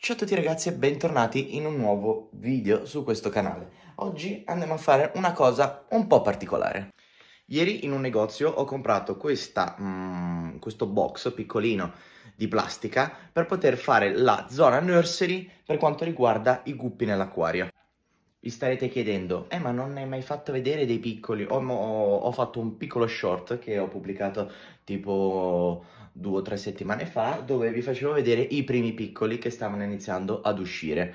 Ciao a tutti ragazzi e bentornati in un nuovo video su questo canale. Oggi andiamo a fare una cosa un po' particolare. Ieri in un negozio ho comprato questa, mm, questo box piccolino di plastica per poter fare la zona nursery per quanto riguarda i guppi nell'acquario. Vi starete chiedendo, eh ma non hai mai fatto vedere dei piccoli, ho, ho, ho fatto un piccolo short che ho pubblicato tipo due o tre settimane fa dove vi facevo vedere i primi piccoli che stavano iniziando ad uscire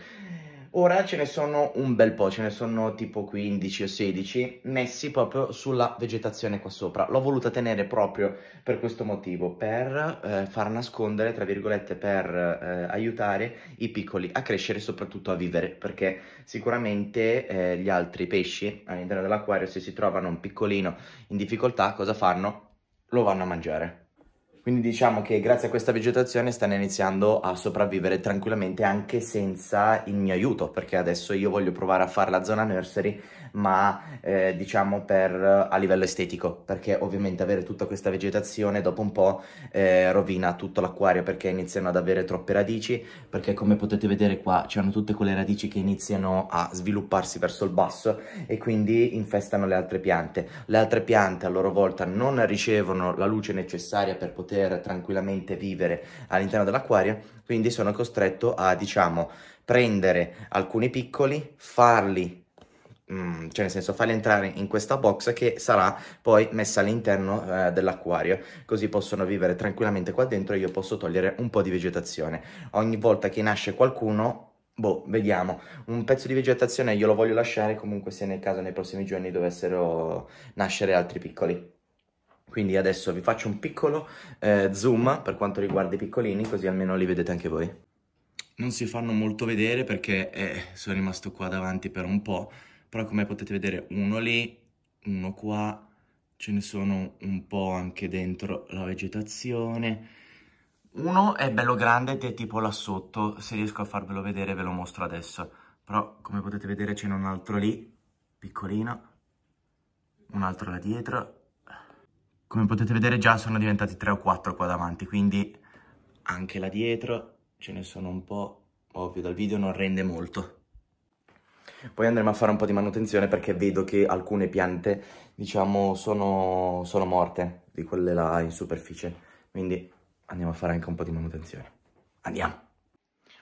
Ora ce ne sono un bel po', ce ne sono tipo 15 o 16 messi proprio sulla vegetazione qua sopra. L'ho voluta tenere proprio per questo motivo, per eh, far nascondere, tra virgolette, per eh, aiutare i piccoli a crescere e soprattutto a vivere, perché sicuramente eh, gli altri pesci all'interno dell'acquario se si trovano un piccolino in difficoltà cosa fanno? Lo vanno a mangiare. Quindi diciamo che grazie a questa vegetazione stanno iniziando a sopravvivere tranquillamente anche senza il mio aiuto, perché adesso io voglio provare a fare la zona nursery ma eh, diciamo per, a livello estetico, perché ovviamente avere tutta questa vegetazione dopo un po' eh, rovina tutto l'acquario perché iniziano ad avere troppe radici, perché come potete vedere qua c'erano tutte quelle radici che iniziano a svilupparsi verso il basso e quindi infestano le altre piante. Le altre piante a loro volta non ricevono la luce necessaria per poter tranquillamente vivere all'interno dell'acquario, quindi sono costretto a diciamo prendere alcuni piccoli, farli Mm, cioè nel senso farli entrare in questa box che sarà poi messa all'interno eh, dell'acquario così possono vivere tranquillamente qua dentro e io posso togliere un po' di vegetazione ogni volta che nasce qualcuno Boh, vediamo. Un pezzo di vegetazione io lo voglio lasciare comunque se nel caso nei prossimi giorni dovessero nascere altri piccoli. Quindi adesso vi faccio un piccolo eh, zoom per quanto riguarda i piccolini, così almeno li vedete anche voi. Non si fanno molto vedere perché eh, sono rimasto qua davanti per un po', però come potete vedere uno lì, uno qua, ce ne sono un po' anche dentro la vegetazione. Uno è bello grande ed è tipo là sotto, se riesco a farvelo vedere ve lo mostro adesso. Però come potete vedere ce n'è un altro lì, piccolino, un altro là dietro. Come potete vedere già sono diventati tre o quattro qua davanti, quindi anche là dietro ce ne sono un po', ovvio dal video non rende molto. Poi andremo a fare un po' di manutenzione perché vedo che alcune piante, diciamo, sono, sono morte di quelle là in superficie. Quindi andiamo a fare anche un po' di manutenzione. Andiamo!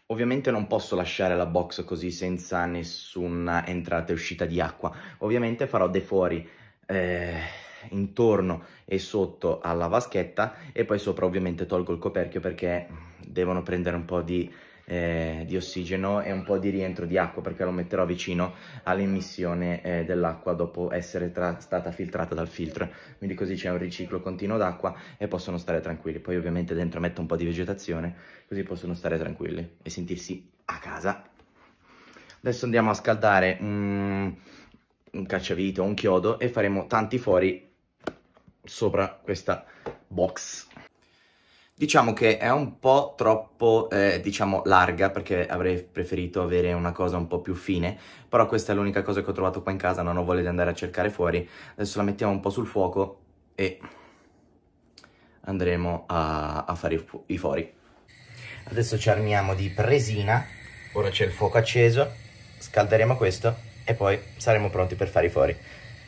Ovviamente non posso lasciare la box così senza nessuna entrata e uscita di acqua. Ovviamente farò dei fuori eh, intorno e sotto alla vaschetta e poi sopra ovviamente tolgo il coperchio perché devono prendere un po' di eh, di ossigeno e un po' di rientro di acqua perché lo metterò vicino all'emissione eh, dell'acqua dopo essere stata filtrata dal filtro. Quindi così c'è un riciclo continuo d'acqua e possono stare tranquilli. Poi ovviamente dentro metto un po' di vegetazione così possono stare tranquilli e sentirsi a casa. Adesso andiamo a scaldare un, un cacciavite o un chiodo e faremo tanti fori sopra questa box Diciamo che è un po' troppo, eh, diciamo, larga perché avrei preferito avere una cosa un po' più fine, però questa è l'unica cosa che ho trovato qua in casa, non ho voglia di andare a cercare fuori. Adesso la mettiamo un po' sul fuoco e andremo a, a fare i, fori. Adesso ci armiamo di presina, ora c'è il fuoco acceso, scalderemo questo e poi saremo pronti per fare i fori.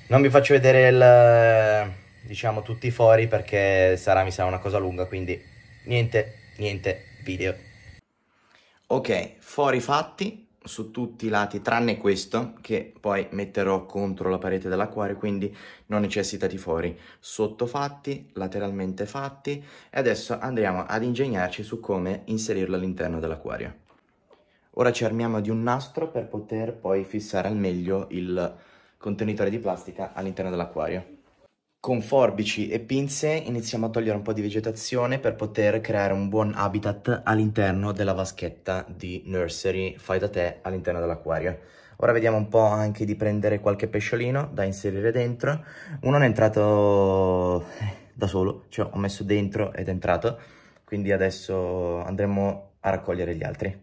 Non vi faccio vedere il, diciamo, tutti i fori perché sarà mi sa una cosa lunga, quindi niente, niente video. Ok, fuori fatti su tutti i lati tranne questo che poi metterò contro la parete dell'acquario quindi non necessita di fori sotto fatti, lateralmente fatti e adesso andremo ad ingegnarci su come inserirlo all'interno dell'acquario. Ora ci armiamo di un nastro per poter poi fissare al meglio il contenitore di plastica all'interno dell'acquario. Con forbici e pinze iniziamo a togliere un po' di vegetazione per poter creare un buon habitat all'interno della vaschetta di nursery fai da te all'interno dell'acquario. Ora vediamo un po' anche di prendere qualche pesciolino da inserire dentro. Uno è entrato eh, da solo, cioè ho messo dentro ed è entrato, quindi adesso andremo a raccogliere gli altri.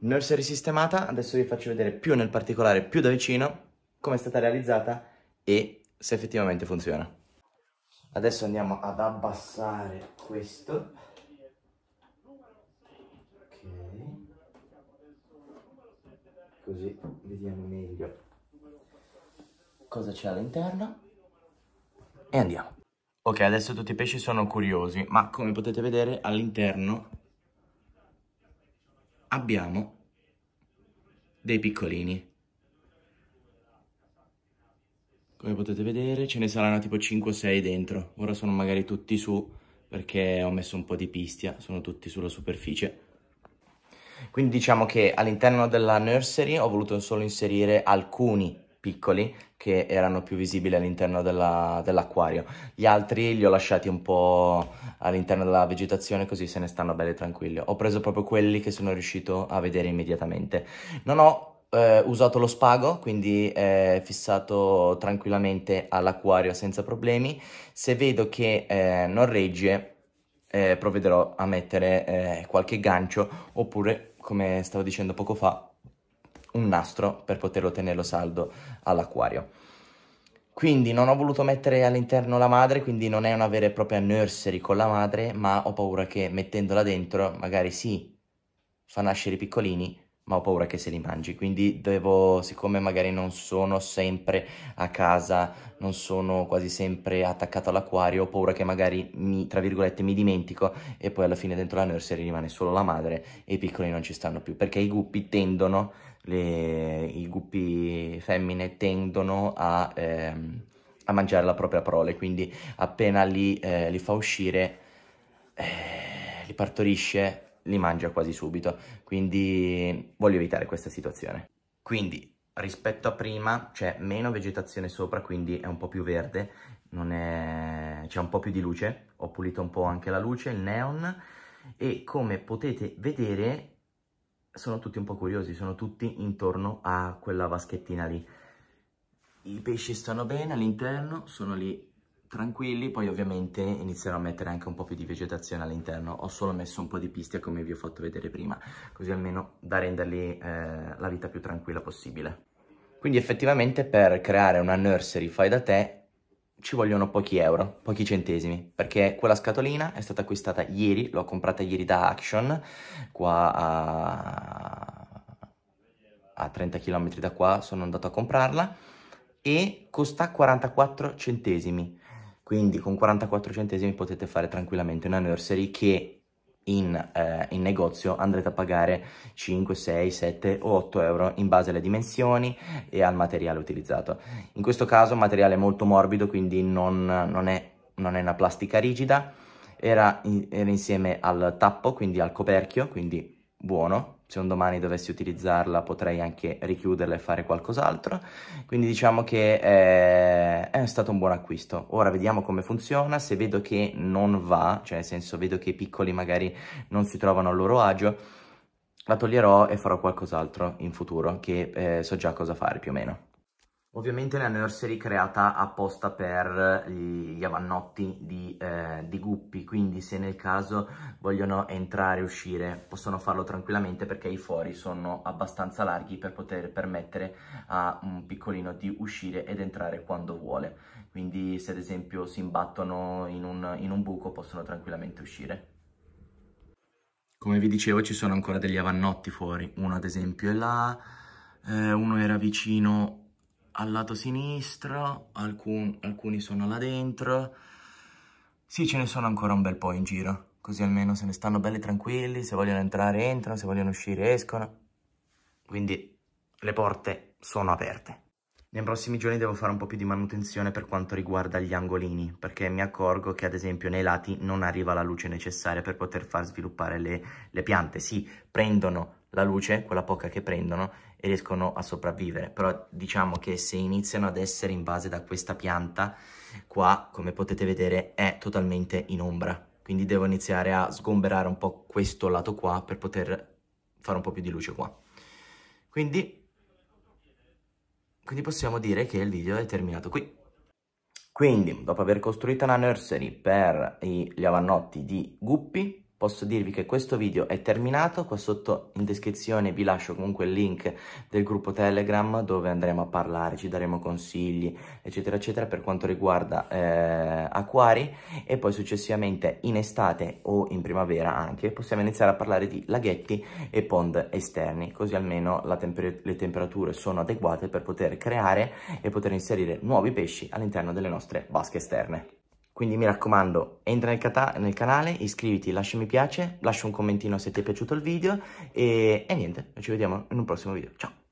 Nursery sistemata, adesso vi faccio vedere più nel particolare, più da vicino, come è stata realizzata e se effettivamente funziona. Adesso andiamo ad abbassare questo. Ok. Così vediamo meglio cosa c'è all'interno. E andiamo. Ok, adesso tutti i pesci sono curiosi, ma come potete vedere all'interno abbiamo dei piccolini. Come potete vedere ce ne saranno tipo 5-6 dentro. Ora sono magari tutti su perché ho messo un po' di pistia, sono tutti sulla superficie. Quindi diciamo che all'interno della nursery ho voluto solo inserire alcuni piccoli che erano più visibili all'interno dell'acquario. Dell Gli altri li ho lasciati un po' all'interno della vegetazione così se ne stanno belle tranquilli. Ho preso proprio quelli che sono riuscito a vedere immediatamente. Non ho eh, usato lo spago, quindi eh, fissato tranquillamente all'acquario senza problemi. Se vedo che eh, non regge, eh, provvederò a mettere eh, qualche gancio oppure, come stavo dicendo poco fa, un nastro per poterlo tenerlo saldo all'acquario. Quindi non ho voluto mettere all'interno la madre, quindi non è una vera e propria nursery con la madre, ma ho paura che mettendola dentro magari sì, fa nascere i piccolini, ma ho paura che se li mangi, quindi devo, siccome magari non sono sempre a casa, non sono quasi sempre attaccato all'acquario, ho paura che magari mi, tra virgolette, mi dimentico e poi alla fine dentro la nursery rimane solo la madre e i piccoli non ci stanno più, perché i guppi tendono, le, i guppi femmine tendono a, ehm, a, mangiare la propria prole, quindi appena li, eh, li fa uscire, eh, li partorisce, li mangia quasi subito, quindi voglio evitare questa situazione. Quindi rispetto a prima c'è meno vegetazione sopra, quindi è un po' più verde, è... c'è un po' più di luce, ho pulito un po' anche la luce, il neon, e come potete vedere sono tutti un po' curiosi, sono tutti intorno a quella vaschettina lì. I pesci stanno bene all'interno, sono lì tranquilli, poi ovviamente inizierò a mettere anche un po' più di vegetazione all'interno, ho solo messo un po' di pistia come vi ho fatto vedere prima, così almeno da renderli eh, la vita più tranquilla possibile. Quindi effettivamente per creare una nursery fai da te ci vogliono pochi euro, pochi centesimi, perché quella scatolina è stata acquistata ieri, l'ho comprata ieri da Action, qua a... a 30 km da qua sono andato a comprarla, e costa 44 centesimi quindi con 44 centesimi potete fare tranquillamente una nursery che in, eh, in, negozio andrete a pagare 5, 6, 7 o 8 euro in base alle dimensioni e al materiale utilizzato. In questo caso materiale molto morbido, quindi non, non, è, non è, una plastica rigida, era, in, era insieme al tappo, quindi al coperchio, quindi buono, se un domani dovessi utilizzarla potrei anche richiuderla e fare qualcos'altro, quindi diciamo che è, eh, è, stato un buon acquisto. Ora vediamo come funziona, se vedo che non va, cioè nel senso vedo che i piccoli magari non si trovano a loro agio, la toglierò e farò qualcos'altro in futuro che eh, so già cosa fare più o meno. Ovviamente la nursery creata apposta per gli avannotti di, eh, di, guppi, quindi se nel caso vogliono entrare e uscire possono farlo tranquillamente perché i fori sono abbastanza larghi per poter permettere a un piccolino di uscire ed entrare quando vuole. Quindi se ad esempio si imbattono in un, in un buco possono tranquillamente uscire. Come vi dicevo ci sono ancora degli avannotti fuori, uno ad esempio è là, eh, uno era vicino al lato sinistro, alcun, alcuni sono là dentro. Sì, ce ne sono ancora un bel po' in giro, così almeno se ne stanno belli tranquilli, se vogliono entrare entrano, se vogliono uscire escono. Quindi le porte sono aperte. Nei prossimi giorni devo fare un po' più di manutenzione per quanto riguarda gli angolini, perché mi accorgo che ad esempio nei lati non arriva la luce necessaria per poter far sviluppare le, le piante. Sì, prendono la luce, quella poca che prendono, e riescono a sopravvivere. Però diciamo che se iniziano ad essere in base da questa pianta, qua come potete vedere è totalmente in ombra. Quindi devo iniziare a sgomberare un po' questo lato qua per poter fare un po' più di luce qua. Quindi, quindi possiamo dire che il video è terminato qui. Quindi, dopo aver costruito una nursery per gli avannotti di guppi, posso dirvi che questo video è terminato, qua sotto in descrizione vi lascio comunque il link del gruppo Telegram dove andremo a parlare, ci daremo consigli eccetera eccetera per quanto riguarda eh, acquari e poi successivamente in estate o in primavera anche possiamo iniziare a parlare di laghetti e pond esterni così almeno temper le temperature sono adeguate per poter creare e poter inserire nuovi pesci all'interno delle nostre vasche esterne. Quindi mi raccomando, entra nel, nel, canale, iscriviti, lascia mi piace, lascia un commentino se ti è piaciuto il video e, e niente, ci vediamo in un prossimo video. Ciao!